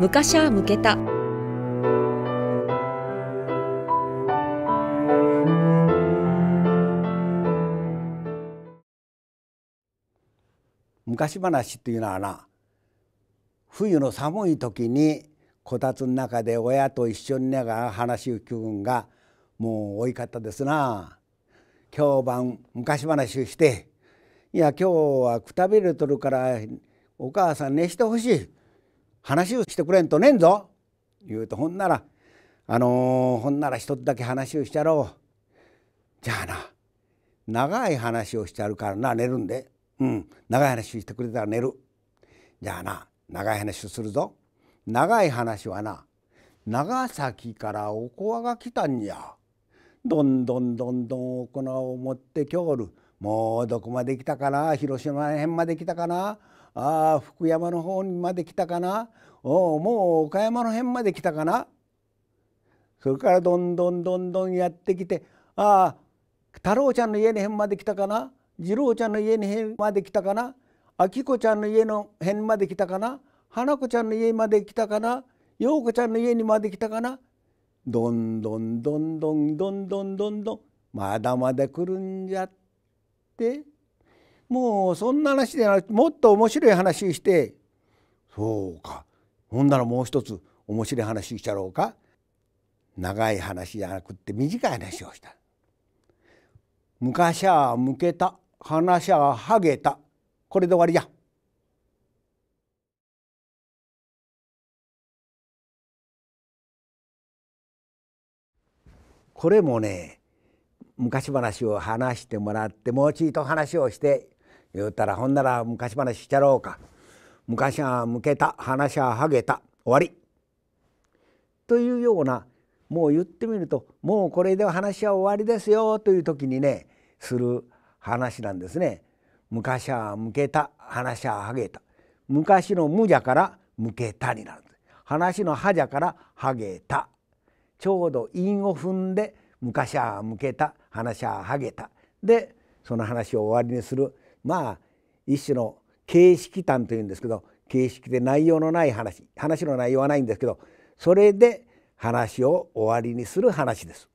昔は向けた昔話っていうのはな冬の寒い時にこたつの中で親と一緒にながら話を聞くんがもう多いかったですな。今日晩昔話をして「いや今日はくたびれとるからお母さん寝してほしい」話をしてくれんとねんぞ」言うとほんなら「あのー、ほんなら一つだけ話をしちゃろう」「じゃあな長い話をしてゃるからな寝るんでうん長い話してくれたら寝る」「じゃあな長い話をするぞ長い話はな長崎からおこわが来たんや」どんどんどんどんおなを持ってきょるもうどこまで来たかな広島辺まで来たかなああ福山の方にまで来たかなおおもう岡山の辺まで来たかなそれからどんどんどんどんやってきてああ太郎ちゃんの家の辺まで来たかな次郎ちゃんの家の辺まで来たかな明子ちゃんの家の辺まで来たかな花子ちゃんの家まで来たかな陽子ちゃんの家にまで来たかなどんどんどんどんどんどんどんどんまだまだ来るんじゃって。もうそんな話でなくもっと面白い話してそうかほんならもう一つ面白い話しちゃろうか長い話じゃなくって短い話をした。昔は向けた話ははげたこれで終わりじゃ。これもね昔話を話してもらってもうちいと話をして言うたらほんなら昔話しちゃろうか昔は向けた話ははげた終わりというようなもう言ってみるともうこれで話は終わりですよという時にねする話なんですね。昔は向けた話ははげた昔の無じゃから向けたになる話のはじゃからはげたちょうど韻を踏んで昔は向けた話ははげたでその話を終わりにするまあ一種の形式談というんですけど形式で内容のない話話の内容はないんですけどそれで話を終わりにする話です。